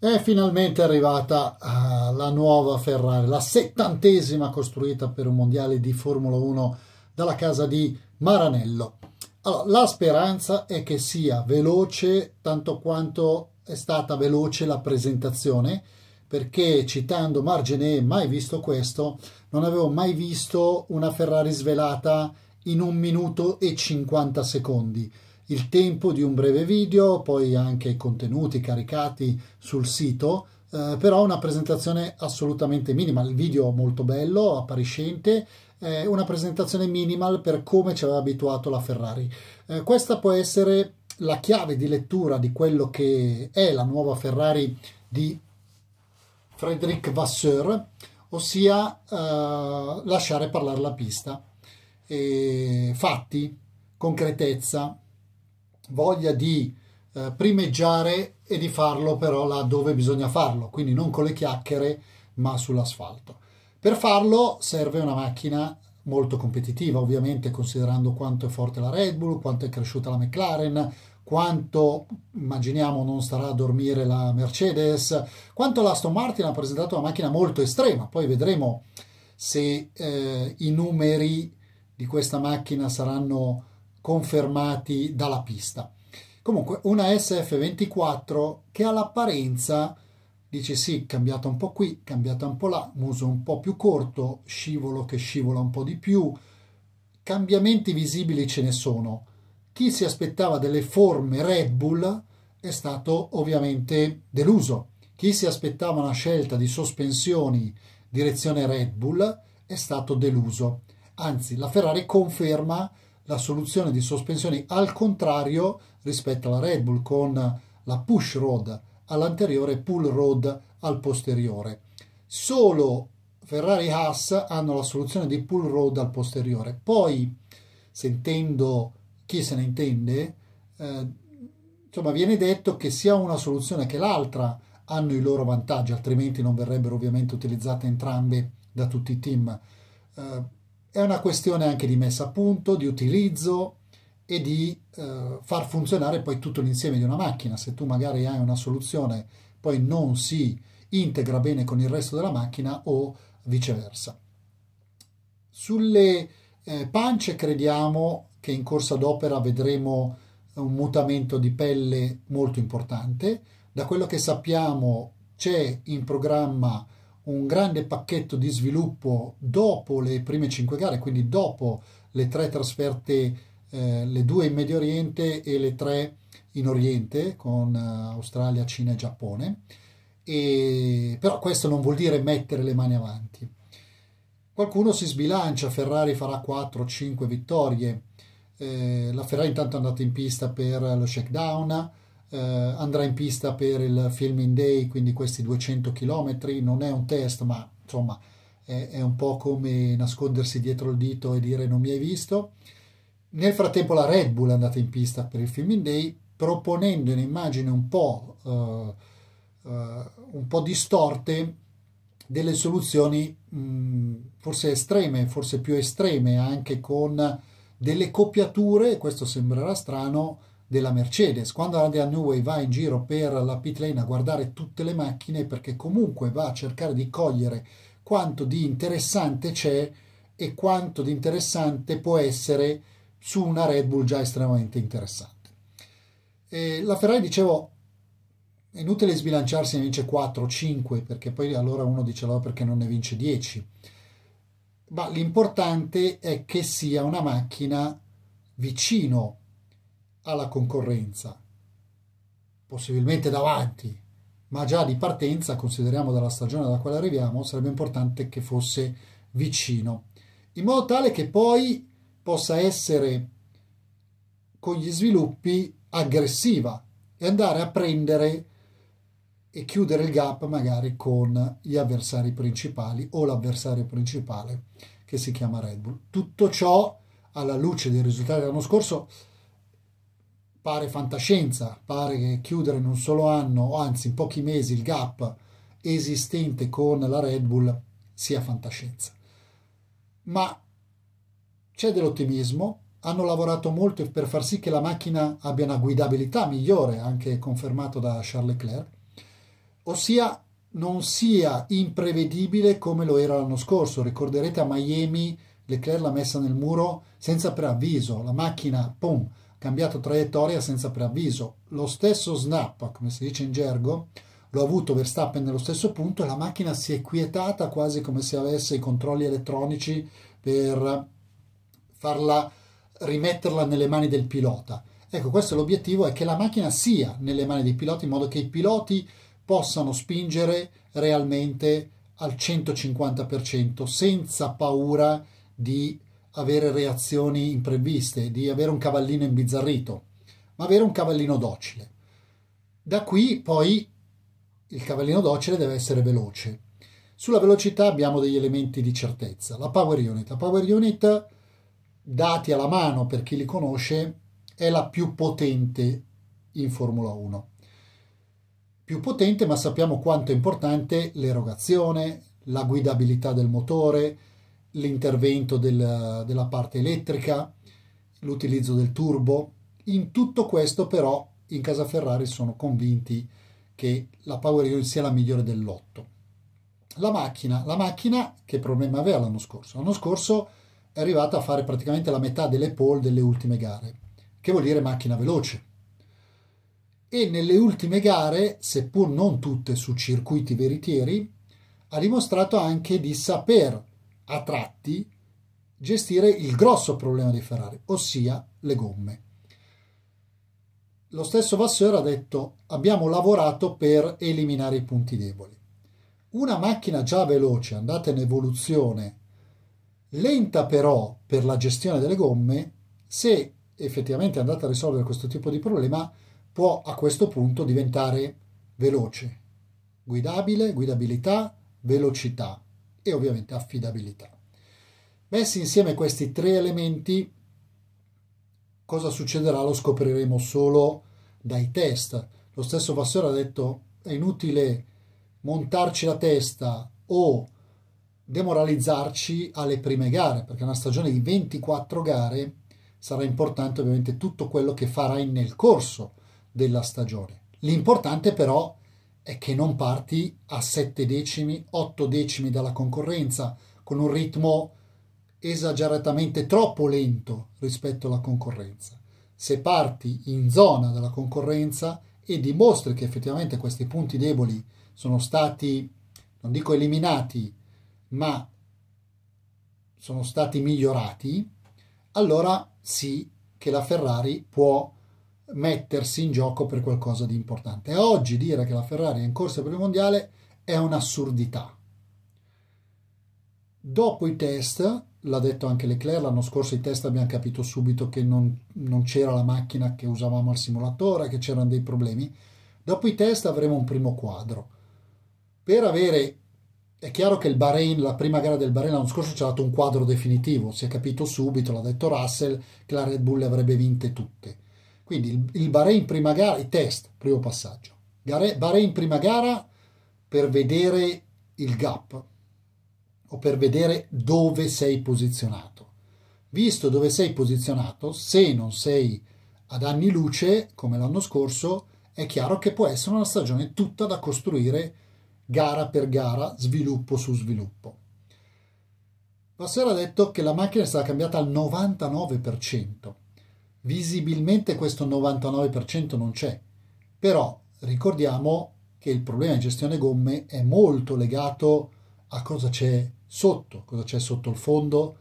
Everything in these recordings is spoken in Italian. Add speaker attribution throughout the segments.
Speaker 1: È finalmente arrivata uh, la nuova Ferrari, la settantesima costruita per un mondiale di Formula 1 dalla casa di Maranello. Allora, la speranza è che sia veloce tanto quanto è stata veloce la presentazione, perché citando Margenet, mai visto questo, non avevo mai visto una Ferrari svelata in un minuto e 50 secondi il tempo di un breve video, poi anche i contenuti caricati sul sito, eh, però una presentazione assolutamente minimal, il video molto bello, appariscente, eh, una presentazione minimal per come ci aveva abituato la Ferrari. Eh, questa può essere la chiave di lettura di quello che è la nuova Ferrari di Frédéric Vasseur, ossia eh, lasciare parlare la pista, e fatti, concretezza, voglia di eh, primeggiare e di farlo però là dove bisogna farlo, quindi non con le chiacchiere ma sull'asfalto. Per farlo serve una macchina molto competitiva, ovviamente considerando quanto è forte la Red Bull, quanto è cresciuta la McLaren, quanto immaginiamo non starà a dormire la Mercedes, quanto l'Aston Martin ha presentato una macchina molto estrema, poi vedremo se eh, i numeri di questa macchina saranno confermati dalla pista. Comunque una SF24 che all'apparenza dice sì, cambiata un po' qui, cambiata un po' là, muso un po' più corto, scivolo che scivola un po' di più, cambiamenti visibili ce ne sono. Chi si aspettava delle forme Red Bull è stato ovviamente deluso. Chi si aspettava una scelta di sospensioni direzione Red Bull è stato deluso. Anzi, la Ferrari conferma la soluzione di sospensioni al contrario rispetto alla Red Bull con la push rod all'anteriore e pull rod al posteriore. Solo Ferrari e Haas hanno la soluzione di pull rod al posteriore. Poi, sentendo chi se ne intende, eh, insomma, viene detto che sia una soluzione che l'altra hanno i loro vantaggi, altrimenti non verrebbero ovviamente utilizzate entrambe da tutti i team. Eh, è una questione anche di messa a punto, di utilizzo e di eh, far funzionare poi tutto l'insieme di una macchina. Se tu magari hai una soluzione, poi non si integra bene con il resto della macchina o viceversa. Sulle eh, pance crediamo che in corsa d'opera vedremo un mutamento di pelle molto importante. Da quello che sappiamo c'è in programma un grande pacchetto di sviluppo dopo le prime cinque gare, quindi dopo le tre trasferte, eh, le due in Medio Oriente e le tre in Oriente con eh, Australia, Cina e Giappone. E, però questo non vuol dire mettere le mani avanti. Qualcuno si sbilancia, Ferrari farà 4-5 vittorie. Eh, la Ferrari intanto è andata in pista per lo shakedown, eh, andrà in pista per il filming day, quindi questi 200 km, non è un test, ma insomma è, è un po' come nascondersi dietro il dito e dire non mi hai visto. Nel frattempo la Red Bull è andata in pista per il filming day proponendo un'immagine un uh, uh, un po' distorte delle soluzioni mh, forse estreme, forse più estreme, anche con delle copiature, questo sembrerà strano, della Mercedes. Quando Andrea Newey va in giro per la pit lane a guardare tutte le macchine perché comunque va a cercare di cogliere quanto di interessante c'è e quanto di interessante può essere su una Red Bull già estremamente interessante. E la Ferrari, dicevo, è inutile sbilanciarsi ne vince 4 o 5 perché poi allora uno dice allora perché non ne vince 10. Ma l'importante è che sia una macchina vicino alla concorrenza, possibilmente davanti, ma già di partenza, consideriamo dalla stagione alla quale arriviamo, sarebbe importante che fosse vicino, in modo tale che poi possa essere con gli sviluppi aggressiva e andare a prendere e chiudere il gap magari con gli avversari principali o l'avversario principale che si chiama Red Bull. Tutto ciò alla luce dei risultati dell'anno scorso pare fantascienza, pare che chiudere in un solo anno, anzi in pochi mesi, il gap esistente con la Red Bull sia fantascienza. Ma c'è dell'ottimismo, hanno lavorato molto per far sì che la macchina abbia una guidabilità migliore, anche confermato da Charles Leclerc, ossia non sia imprevedibile come lo era l'anno scorso. Ricorderete a Miami Leclerc l'ha messa nel muro senza preavviso, la macchina, pom, cambiato traiettoria senza preavviso. Lo stesso snap, come si dice in gergo, l'ho avuto Verstappen nello stesso punto e la macchina si è quietata quasi come se avesse i controlli elettronici per farla rimetterla nelle mani del pilota. Ecco, questo è l'obiettivo, è che la macchina sia nelle mani dei piloti in modo che i piloti possano spingere realmente al 150% senza paura di avere reazioni impreviste, di avere un cavallino imbizzarrito, ma avere un cavallino docile. Da qui poi il cavallino docile deve essere veloce. Sulla velocità abbiamo degli elementi di certezza. La power unit. La power unit, dati alla mano per chi li conosce, è la più potente in Formula 1. Più potente, ma sappiamo quanto è importante l'erogazione, la guidabilità del motore, l'intervento del, della parte elettrica, l'utilizzo del turbo. In tutto questo però in casa Ferrari sono convinti che la Power Unit sia la migliore del lotto. La macchina, la macchina che problema aveva l'anno scorso? L'anno scorso è arrivata a fare praticamente la metà delle pole delle ultime gare, che vuol dire macchina veloce. E nelle ultime gare, seppur non tutte su circuiti veritieri, ha dimostrato anche di saper a tratti gestire il grosso problema di Ferrari, ossia le gomme. Lo stesso Vasseur ha detto abbiamo lavorato per eliminare i punti deboli. Una macchina già veloce, andata in evoluzione, lenta però per la gestione delle gomme, se effettivamente andate a risolvere questo tipo di problema, può a questo punto diventare veloce, guidabile, guidabilità, velocità e ovviamente affidabilità. Messi insieme questi tre elementi, cosa succederà lo scopriremo solo dai test. Lo stesso Vassero ha detto è inutile montarci la testa o demoralizzarci alle prime gare, perché una stagione di 24 gare sarà importante ovviamente tutto quello che farai nel corso della stagione. L'importante però è è che non parti a 7 decimi, 8 decimi dalla concorrenza, con un ritmo esageratamente troppo lento rispetto alla concorrenza. Se parti in zona della concorrenza e dimostri che effettivamente questi punti deboli sono stati, non dico eliminati, ma sono stati migliorati, allora sì che la Ferrari può mettersi in gioco per qualcosa di importante. Oggi dire che la Ferrari è in corsa per il mondiale è un'assurdità. Dopo i test, l'ha detto anche Leclerc, l'anno scorso i test abbiamo capito subito che non, non c'era la macchina che usavamo al simulatore, che c'erano dei problemi. Dopo i test avremo un primo quadro. Per avere... È chiaro che il Bahrain, la prima gara del Bahrain l'anno scorso ci ha dato un quadro definitivo, si è capito subito, l'ha detto Russell, che la Red Bull le avrebbe vinte tutte quindi il, il Bahrain prima gara, i test, primo passaggio. Bahrain prima gara per vedere il gap o per vedere dove sei posizionato. Visto dove sei posizionato, se non sei ad anni luce come l'anno scorso, è chiaro che può essere una stagione tutta da costruire gara per gara, sviluppo su sviluppo. Vassero ha detto che la macchina è stata cambiata al 99%. Visibilmente questo 99% non c'è, però ricordiamo che il problema di gestione gomme è molto legato a cosa c'è sotto, cosa c'è sotto il fondo,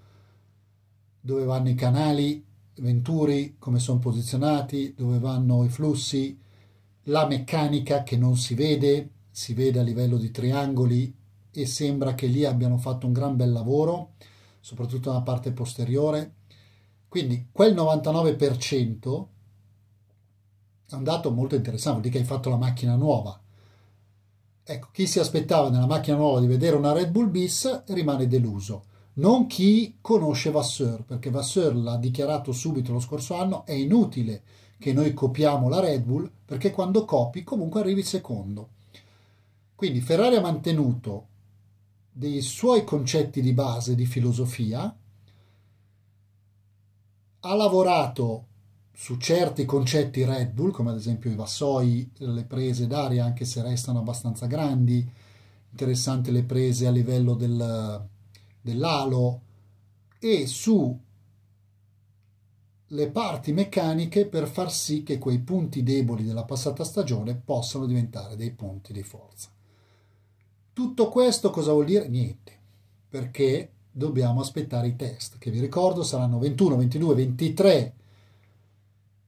Speaker 1: dove vanno i canali venturi, come sono posizionati, dove vanno i flussi, la meccanica che non si vede, si vede a livello di triangoli e sembra che lì abbiano fatto un gran bel lavoro, soprattutto nella parte posteriore. Quindi quel 99% è un dato molto interessante, vuol dire che hai fatto la macchina nuova. Ecco, chi si aspettava nella macchina nuova di vedere una Red Bull bis rimane deluso. Non chi conosce Vasseur, perché Vasseur l'ha dichiarato subito lo scorso anno, è inutile che noi copiamo la Red Bull, perché quando copi comunque arrivi secondo. Quindi Ferrari ha mantenuto dei suoi concetti di base di filosofia, ha lavorato su certi concetti Red Bull, come ad esempio i vassoi, le prese d'aria, anche se restano abbastanza grandi, interessante le prese a livello del, dell'alo, e su le parti meccaniche per far sì che quei punti deboli della passata stagione possano diventare dei punti di forza. Tutto questo cosa vuol dire? Niente, perché dobbiamo aspettare i test, che vi ricordo saranno 21, 22, 23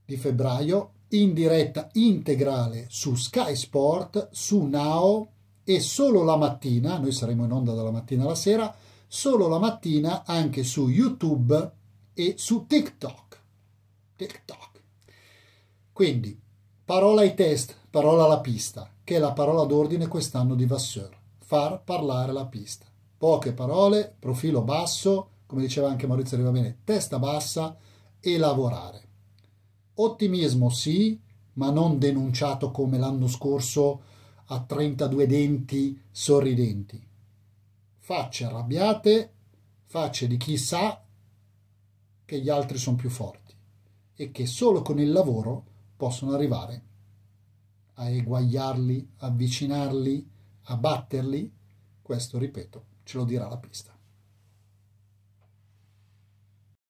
Speaker 1: di febbraio in diretta integrale su Sky Sport, su Now e solo la mattina, noi saremo in onda dalla mattina alla sera, solo la mattina anche su YouTube e su TikTok. TikTok. Quindi, parola ai test, parola alla pista, che è la parola d'ordine quest'anno di Vasseur, far parlare la pista poche parole, profilo basso, come diceva anche Maurizio Rivabene, testa bassa e lavorare. Ottimismo sì, ma non denunciato come l'anno scorso a 32 denti sorridenti. Facce arrabbiate, facce di chi sa che gli altri sono più forti e che solo con il lavoro possono arrivare a eguagliarli, avvicinarli, a batterli. Questo ripeto ce lo dirà la pista.